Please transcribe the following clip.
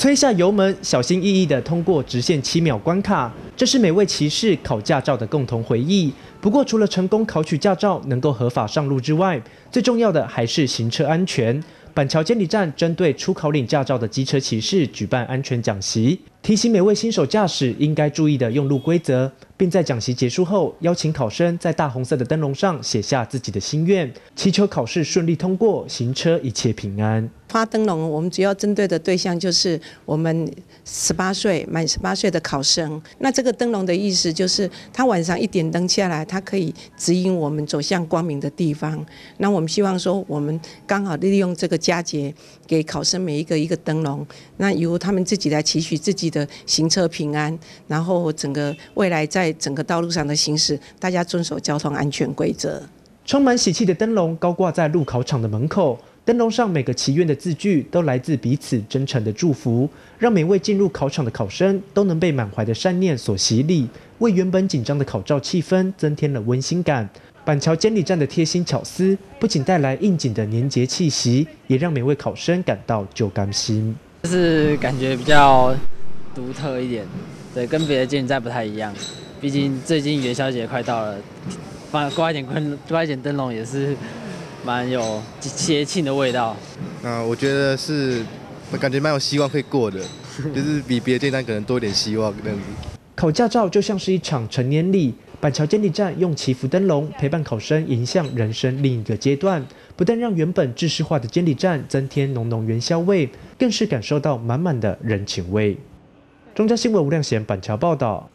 推下油门，小心翼翼地通过直线七秒关卡，这是每位骑士考驾照的共同回忆。不过，除了成功考取驾照能够合法上路之外，最重要的还是行车安全。板桥监理站针对初考领驾照的机车骑士举办安全讲习，提醒每位新手驾驶应该注意的用路规则，并在讲习结束后邀请考生在大红色的灯笼上写下自己的心愿，祈求考试顺利通过，行车一切平安。发灯笼，我们主要针对的对象就是我们十八岁满十八岁的考生。那这个灯笼的意思就是，他晚上一点灯下来，他可以指引我们走向光明的地方。那我们希望说，我们刚好利用这个。佳节给考生每一个一个灯笼，那由他们自己来祈许自己的行车平安，然后整个未来在整个道路上的行驶，大家遵守交通安全规则。充满喜气的灯笼高挂在路考场的门口，灯笼上每个祈愿的字句都来自彼此真诚的祝福，让每位进入考场的考生都能被满怀的善念所洗礼，为原本紧张的考照气氛增添了温馨感。板桥监理站的贴心巧思，不仅带来应景的年节气息，也让每位考生感到就甘心。就是感觉比较独特一点，对，跟别的监理站不太一样。毕竟最近元宵节快到了，放挂一点棍，挂一点灯笼也是蛮有节庆的味道。啊，我觉得是感觉蛮有希望可以过的，就是比别的监理站可能多一点希望这样子。考驾照就像是一场成年礼。板桥监理站用祈福灯笼陪伴考生迎向人生另一个阶段，不但让原本知式化的监理站增添浓浓元宵味，更是感受到满满的人情味。中嘉新闻吴亮贤板桥报道。